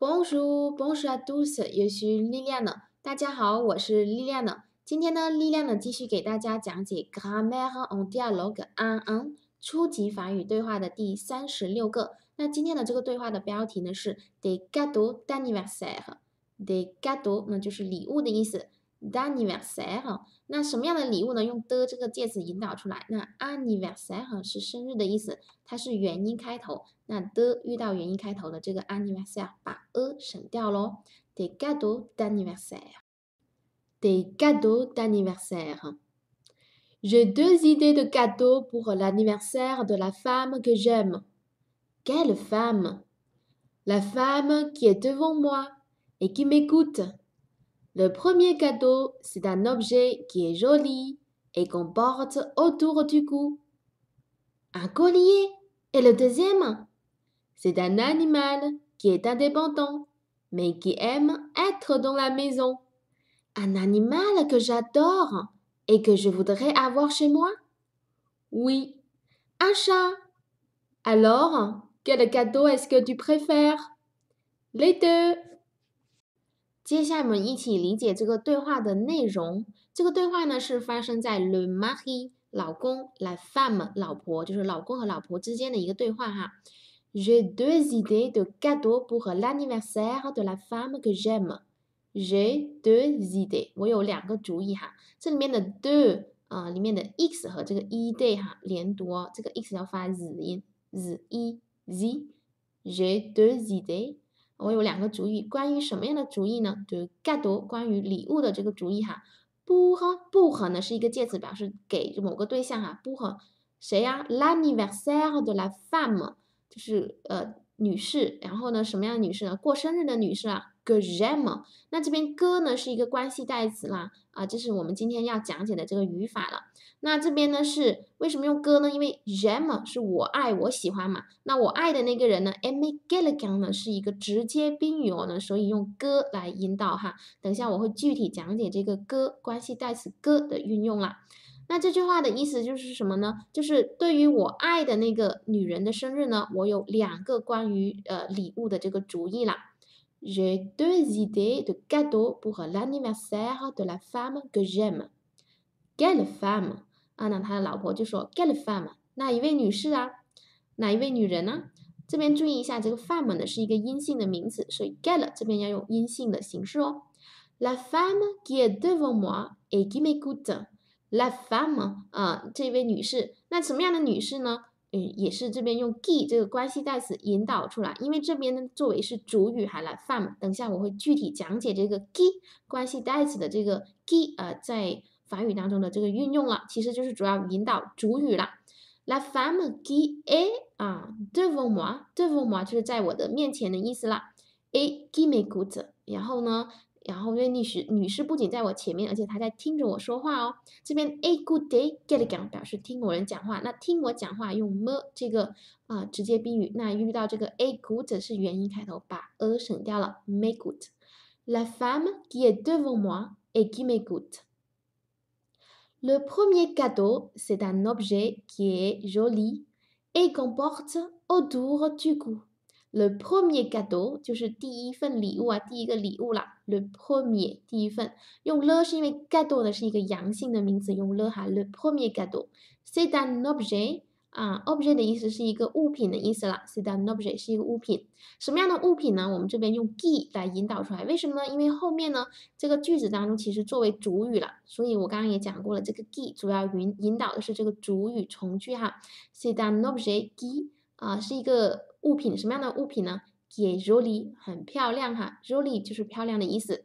Bonjour，Bonjour 啊，杜 s 也是莉安娜。大家好，我是莉安娜。今天呢，莉安娜继续给大家讲解《Grammar and i a l o g u e 啊初级法语对话的第三十六个。那今天的这个对话的标题呢是 d e g a d e a u d a n i v e r s e r d e g a d e a u 那就是礼物的意思。d'anniversaire。那什么样的礼物呢？用的这个介词引导出来。那 anniversaire 是生日的意思，它是元音开头。那的遇到元音开头的这个 anniversaire，把 e 省掉喽。Des cadeaux d'anniversaire. Des cadeaux d'anniversaire. J'ai deux idées de cadeaux pour l'anniversaire de la femme que j'aime. Quelle femme La femme qui est devant moi et qui m'écoute. Le premier cadeau, c'est un objet qui est joli et qu'on porte autour du cou. Un collier. Et le deuxième, c'est un animal qui est indépendant, mais qui aime être dans la maison. Un animal que j'adore et que je voudrais avoir chez moi. Oui, un chat. Alors, quel cadeau est-ce que tu préfères Les deux. 接下来我们一起理解这个对话的内容。这个对话呢是发生在 Le Mahi 老公、La Femme 老婆，就是老公和老婆之间的一个对话哈。J'ai deux idées de cadeaux pour l'anniversaire de la femme que j'aime。J'ai deux idées，我有两个主意哈。这里面的 de 啊，里面的 ex 和这个 e d é 哈连读哦，这个 ex 要发 z 音，z i z。J'ai deux idées。我有两个主意，关于什么样的主意呢？就是盖多关于礼物的这个主意哈。不和不和呢是一个介词，表示给某个对象哈。不和谁呀？La ni va ser la fam，就是呃女士，然后呢什么样的女士呢？过生日的女士啊。g e m m 那这边“哥”呢是一个关系代词啦，啊，这是我们今天要讲解的这个语法了。那这边呢是为什么用“哥”呢？因为 g e m m 是我爱我喜欢嘛。那我爱的那个人呢 e m m y g i l l i g a n 呢是一个直接宾语哦呢，所以用“哥”来引导哈。等一下我会具体讲解这个“哥”关系代词“哥”的运用啦。那这句话的意思就是什么呢？就是对于我爱的那个女人的生日呢，我有两个关于呃礼物的这个主意了。J'ai deux idées de cadeaux pour l'anniversaire de la femme que j'aime. Quelle femme 啊，那他的老婆就说 Quelle femme 呢是一个阴性的名词，所以 quelle 这边要用阴性的形式哦。La femme qui est devant moi et qui m'écoute. La femme 嗯，也是这边用 ge 这个关系代词引导出来，因为这边呢作为是主语，还来 f e m m 等下我会具体讲解这个 ge 关系代词的这个 ge i 啊，在法语当中的这个运用了，其实就是主要引导主语了。La femme qui est 啊，devant moi，devant moi 就是在我的面前的意思啦。Qui me c o o t e 然后呢？然后，女士女士不仅在我前面，而且她在听着我说话哦。这边 a good day get again 表示听某人讲话，那听我讲话用么这个啊直接宾语。那遇到这个 a good 是元音开头，把 a 省掉了，me a k good。La femme qui est devant moi et qui m'écoute. Le premier cadeau c'est un objet qui est joli et comporte autour du g o û Le premier cadeau 就是第一份礼物啊，第一个礼物啦。Le premier 第一份用 le 是因为 cadeau 的是一个阳性的名词，用 le 哈。Le premier cadeau. C'est un objet 啊，objet 的意思是一个物品的意思 s C'est un objet 是一个物品，什么样的物品呢？我们这边用 g 来引导出来，为什么呢？因为后面呢这个句子当中其实作为主语了，所以我刚刚也讲过了，这个 g e y 主要引引导的是这个主语从句哈。C'est un objet g e y 啊是一个。物品什么样的物品呢？给 Roly 很漂亮哈，Roly 就是漂亮的意思。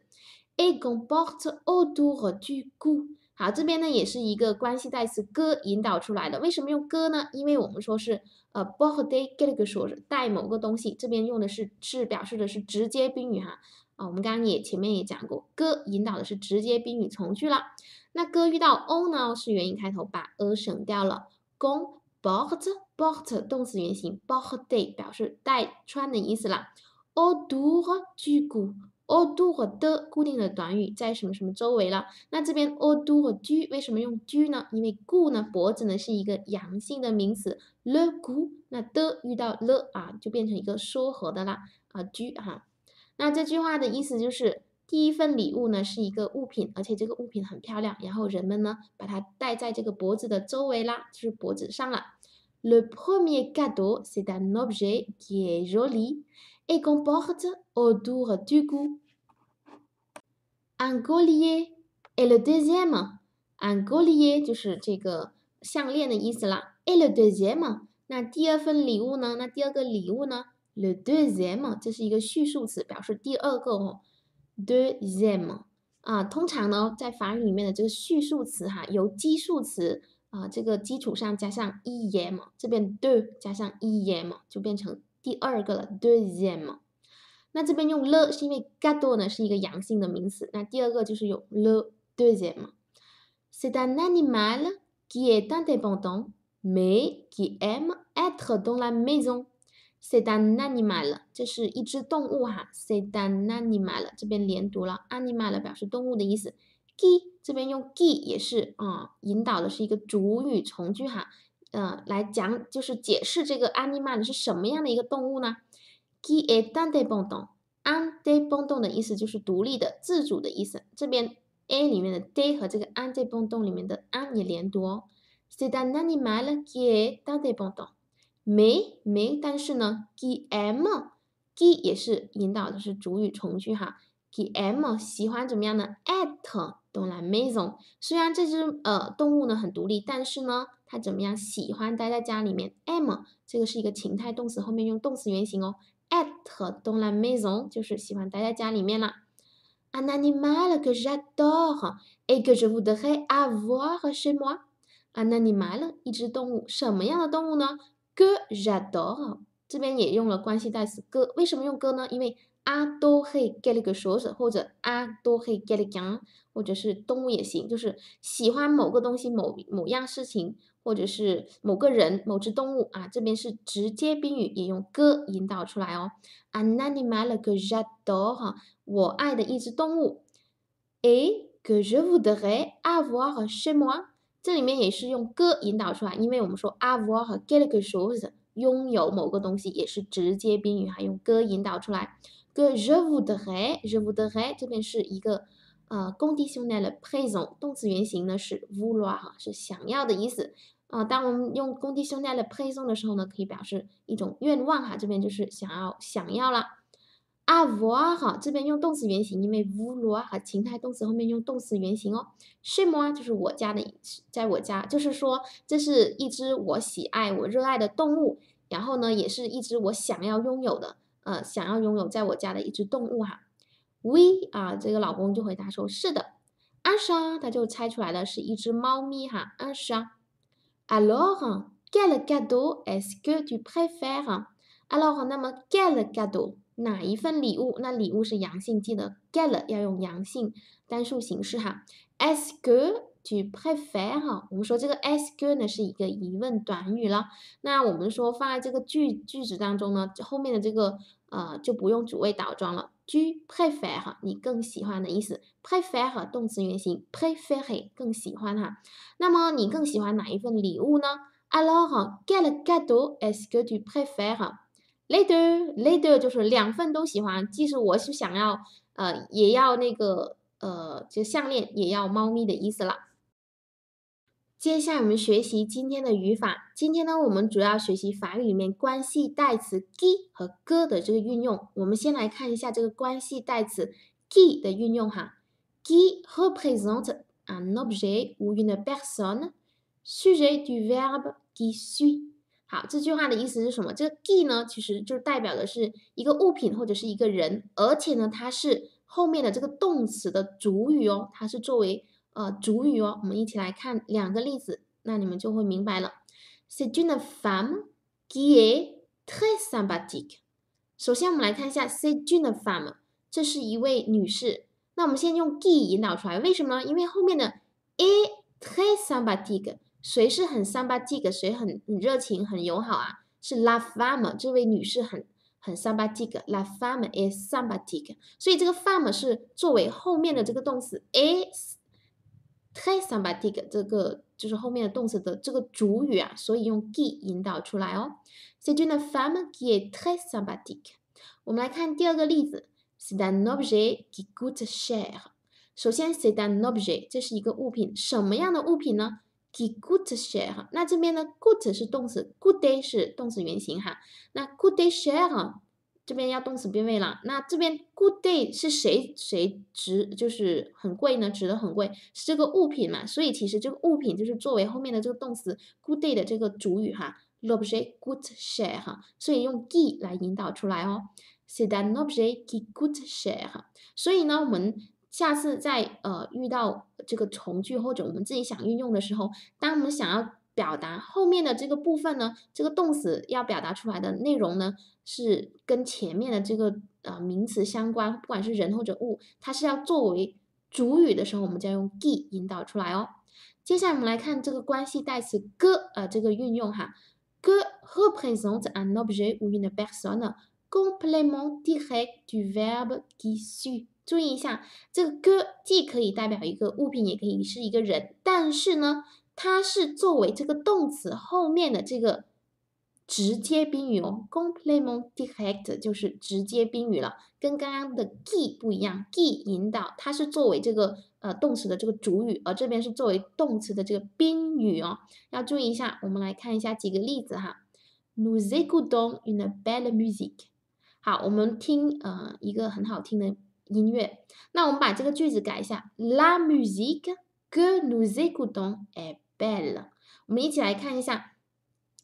e g r o n d porte autour du cou。好，这边呢也是一个关系代词，g 引导出来的。为什么用 g 呢？因为我们说是呃 b o r d e quelque s o s 带某个东西，这边用的是是表示的是直接宾语哈啊，我们刚刚也前面也讲过，g 引导的是直接宾语从句了。那 g 遇到 o 呢，是元音开头，把 a 省掉了。g o m n d porte bought 动词原形，bought day 表示带穿的意思了。o r o u r d 和颈骨 o r o u d 的固定的短语在什么什么周围了。那这边 o r o u d 和为什么用颈呢？因为骨呢脖子呢是一个阳性的名词，了骨那的遇到了啊就变成一个缩合的啦啊颈哈。那这句话的意思就是第一份礼物呢是一个物品，而且这个物品很漂亮，然后人们呢把它戴在这个脖子的周围啦，就是脖子上了。Le premier cadeau, c'est un objet qui est joli et comporte porte autour du cou. Un collier est le deuxième. Un collier Et le deuxième，那第二份礼物呢？那第二个礼物呢？Le deuxième，这是一个序数词，表示第二个哦。Deuxième 啊，通常呢，在法语里面的这个序数词哈，由基数词。啊，这个基础上加上 e m，这边 do 加上 e m 就变成第二个了 do them。那这边用 le 是因为 g a d o 呢是一个阳性的名词，那第二个就是用 le do them。C'est un animal qui est d a n t des bontons mais qui aime être dans la maison. C'est un animal，这是一只动物哈。C'est un animal，这边连读了 animal 表示动物的意思。q i 这边用 q i 也是啊，引导的是一个主语从句哈，呃，来讲就是解释这个 animal 是什么样的一个动物呢 q i e s a n de 和这个 un a n i a l 里面 n 也连 e s t n a n i u n a 的意思，这边 d a n i m n 也连 n 独立的自主的意思，这边 a 里面的 de 和这个 a n i e s t n a n i n a 独立的自主的意思，这边 a 里面的 de 和这个 un a n a l 里面 n 也连读哦。c'est un animal qui est un a n i 里面的 e n a n a n 也连读哦。c'est u m a i e s animal 独立 a de n a n i a l 里面 n 也连 s t un animal qui a i m a e 和 u i m a l 里的 un 也连读哦。qui a i m 的自主的意思，这边 a 里面的 de 和这个 un a a t Dans la maison，虽然这只呃动物呢很独立，但是呢，它怎么样？喜欢待在家里面。M，这个是一个情态动词，后面用动词原形哦。être dans la maison 就是喜欢待在家里面了。Un animal que j'adore et que je voudrais avoir chez moi。啊，那 animals 一只动物，什么样的动物呢？Que j'adore，这边也用了关系代词 que，为什么用 que 呢？因为阿多黑给了个手指，或者阿多黑给了姜，或者是动物也行，就是喜欢某个东西、某某样事情，或者是某个人、某只动物啊。这边是直接宾语，也用个引导出来哦。Un animal que j a i m 哈，我爱的一只动物。诶 t que je voudrais avoir chez moi，这里面也是用个引导出来，因为我们说 avoir 给了个勺子，拥有某个东西也是直接宾语，还用个引导出来。个 je voudrais，je voudrais 这边是一个呃，conditionnel 动词原形呢是 vouloir 哈，是想要的意思啊。当我们用 conditionnel 配重的时候呢，可以表示一种愿望哈。这边就是想要想要了。avoir 哈，这边用动词原形，因为 vouloir 和情态动词后面用动词原形哦。c h i m o 嘛，就是我家的，在我家，就是说这是一只我喜爱、我热爱的动物，然后呢，也是一只我想要拥有的。呃，想要拥有在我家的一只动物哈 We 啊，这个老公就回答说是的，阿莎，他就猜出来的是一只猫咪哈，阿莎。Alors quel cadeau est-ce que tu préfères？Alors on e a n e quel cadeau？一份礼物，那礼物是阳性，记得 quel 要用阳性单数形式哈。Est-ce que tu préfères？哈，我们说这个 est-ce que 呢是一个疑问短语了，那我们说放在这个句句子当中呢，后面的这个。呃，就不用主谓倒装了。居 préfère，你更喜欢的意思。Préfère 动词原形。p r é f e r e 更喜欢哈。那么你更喜欢哪一份礼物呢？Alors, quel cadeau es-tu p r é f è r e l a deux, l a deux 就是两份都喜欢。即使我是想要呃，也要那个呃，就项链也要猫咪的意思了。接下来我们学习今天的语法。今天呢，我们主要学习法语里面关系代词 g 和 g 的这个运用。我们先来看一下这个关系代词 g 的运用哈 g e y représente un objet ou une personne, sujet du verbe dit.” 好，这句话的意思是什么？这个 g 呢，其实就代表的是一个物品或者是一个人，而且呢，它是后面的这个动词的主语哦，它是作为。呃，主语哦，我们一起来看两个例子，那你们就会明白了。Cette jeune femme qui est très sympathique。首先，我们来看一下 Cette jeune femme，这是一位女士。那我们先用 qui 引导出来，为什么呢？因为后面的 est sympathique，谁是很 s m 善巴唧的，谁很热情、很友好啊？是 la femme，这位女士很很 s y m 善巴唧的。La femme est sympathique，所以这个 femme 是作为后面的这个动词 is。te somebody 这个就是后面的动词的这个主语啊，所以用 g 引导出来哦。segnano fama te somebody。我们来看第二个例子，stanobje gugut share。首先，stanobje 这是一个物品，什么样的物品呢？gugut share 那这边呢 g o o d 是动词 g o o d day 是动词原形哈。那 gugut share 哈。这边要动词变位了，那这边 good day 是谁谁值，就是很贵呢，值得很贵，是这个物品嘛，所以其实这个物品就是作为后面的这个动词 good day 的这个主语哈，objet l good share 哈，所以用 qui 来引导出来哦，c'est un objet qui good share 哈，所以呢，我们下次在呃遇到这个从句或者我们自己想运用的时候，当我们想要表达后面的这个部分呢，这个动词要表达出来的内容呢，是跟前面的这个呃名词相关，不管是人或者物，它是要作为主语的时候，我们就要用 g e 引导出来哦。接下来我们来看这个关系代词 g e 呃这个运用哈 g e représente un objet ou une personne complément direct du verbe qui suit”。注意一下，这个 g e 既可以代表一个物品，也可以是一个人，但是呢。它是作为这个动词后面的这个直接宾语哦，complement direct 就是直接宾语了，跟刚刚的 key 不一样，key 引导它是作为这个呃动词的这个主语，而这边是作为动词的这个宾语哦，要注意一下。我们来看一下几个例子哈 m u s i g u o dont une belle musique。好，我们听呃一个很好听的音乐。那我们把这个句子改一下，la musique que nous é c o u t o n s est b e l l 我们一起来看一下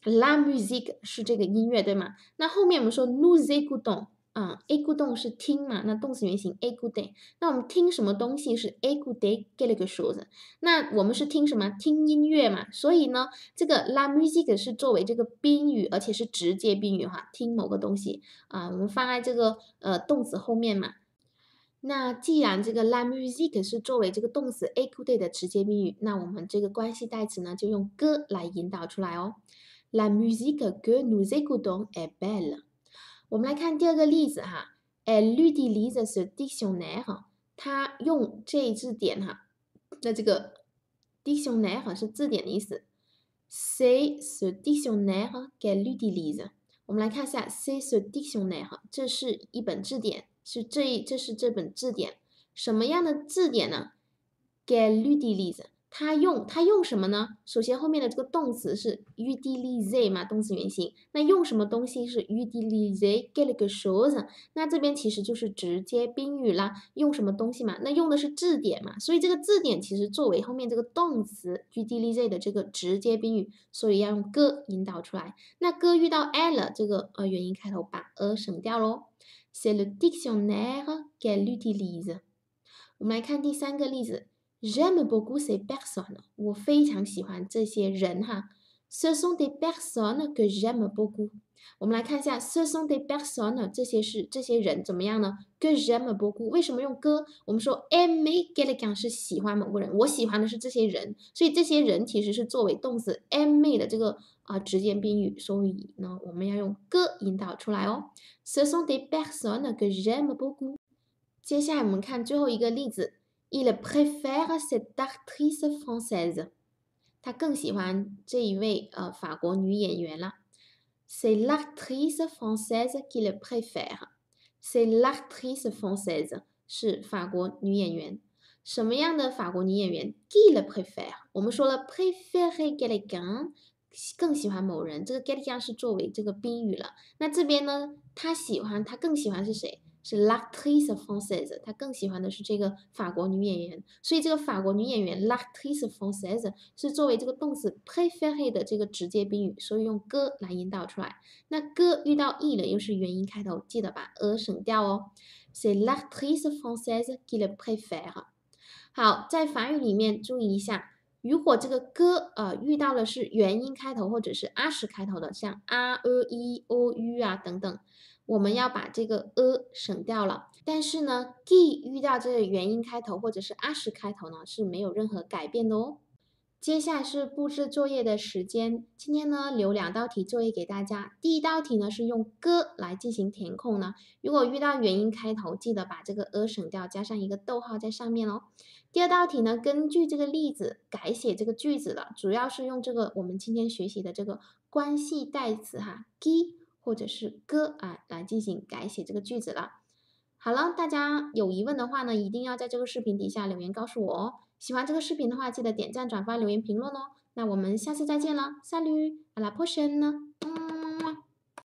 ，la musique 是这个音乐对吗？那后面我们说 nous écoutons，嗯，écoutons 是听嘛？那动词原形 é c o u t e a y 那我们听什么东西是 écoutent 给了个数字，那我们是听什么？听音乐嘛。所以呢，这个 la musique 是作为这个宾语，而且是直接宾语哈，听某个东西啊，我们放在这个呃动词后面嘛。那既然这个 la musique 是作为这个动词 a c o u t e 的直接宾语，那我们这个关系代词呢就用 q 来引导出来哦。La musique que nous écoutons est belle。我们来看第二个例子哈。Elle utilise ce dictionnaire。她用这一字典哈。那这个 dictionnaire 是字典的意思。C'est le dictionnaire qu'elle utilise。我们来看一下，c'est le dictionnaire，这是一本字典。是这，这是这本字典，什么样的字典呢？get u d i l i z e r 用它用什么呢？首先后面的这个动词是 u d i l i z e 嘛，动词原形。那用什么东西是 u d i l i z e 给了个书上。那这边其实就是直接宾语啦，用什么东西嘛？那用的是字典嘛。所以这个字典其实作为后面这个动词 u d i l i z e 的这个直接宾语，所以要用 g 引导出来。那 g 遇到 e 这个呃元音开头，把 a 省掉喽。c'est le dictionnaire qu'elle utilise。我们来看第三个例子，j'aime beaucoup ces personnes。我非常喜欢这些人哈。Certaine personnes que j'aime beaucoup。我们来看一下，certaine personnes 这些是这些人怎么样呢？que j'aime beaucoup。为什么用 que？我们说 aimer quelqu'un 是喜欢某个人，我喜欢的是这些人，所以这些人其实是作为动词 aimer 的这个啊直接宾语，所以呢，我们要用 que 引导出来哦。Certaine personnes que j'aime beaucoup。接下来我们看最后一个例子，Il préfère cette actrice française。他更喜欢这一位呃法国女演员了。C'est l'actrice française qui le préfère。C'est l'actrice française 是法国女演员。什么样的法国女演员？Qui le préfère？我们说了 préférer quelqu'un，更喜欢某人。这个 quelqu'un 是作为这个宾语了。那这边呢，他喜欢，他更喜欢是谁？是 l a c t é e f r a n s e 她更喜欢的是这个法国女演员，所以这个法国女演员 l a c t é e f r a n s e 是作为这个动词 prefer 的这个直接宾语，所以用 g 来引导出来。那 g 遇到 E 了又是元音开头，记得把 a 省掉哦。s a l a c t é e f r a n e s e q u e préfère。好，在法语里面注意一下，如果这个 g 呃遇到的是元音开头或者是啊始开头的，像 R e o u 啊等等。我们要把这个 a 省掉了，但是呢，g 遇到这个元音开头或者是 ah 开头呢，是没有任何改变的哦。接下来是布置作业的时间，今天呢留两道题作业给大家。第一道题呢是用哥来进行填空呢，如果遇到元音开头，记得把这个 a 省掉，加上一个逗号在上面哦。第二道题呢，根据这个例子改写这个句子了，主要是用这个我们今天学习的这个关系代词哈，g。或者是歌啊，来进行改写这个句子了。好了，大家有疑问的话呢，一定要在这个视频底下留言告诉我哦。喜欢这个视频的话，记得点赞、转发、留言、评论哦。那我们下次再见了，萨 e 阿拉破神呢？